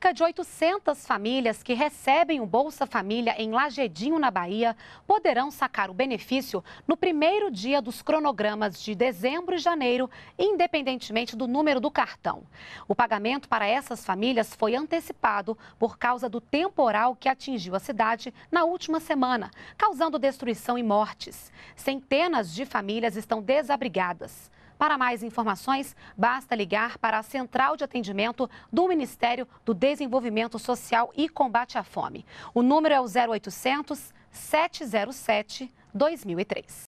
Cerca de 800 famílias que recebem o Bolsa Família em Lajedinho, na Bahia, poderão sacar o benefício no primeiro dia dos cronogramas de dezembro e janeiro, independentemente do número do cartão. O pagamento para essas famílias foi antecipado por causa do temporal que atingiu a cidade na última semana, causando destruição e mortes. Centenas de famílias estão desabrigadas. Para mais informações, basta ligar para a Central de Atendimento do Ministério do Desenvolvimento Social e Combate à Fome. O número é o 0800 707 2003.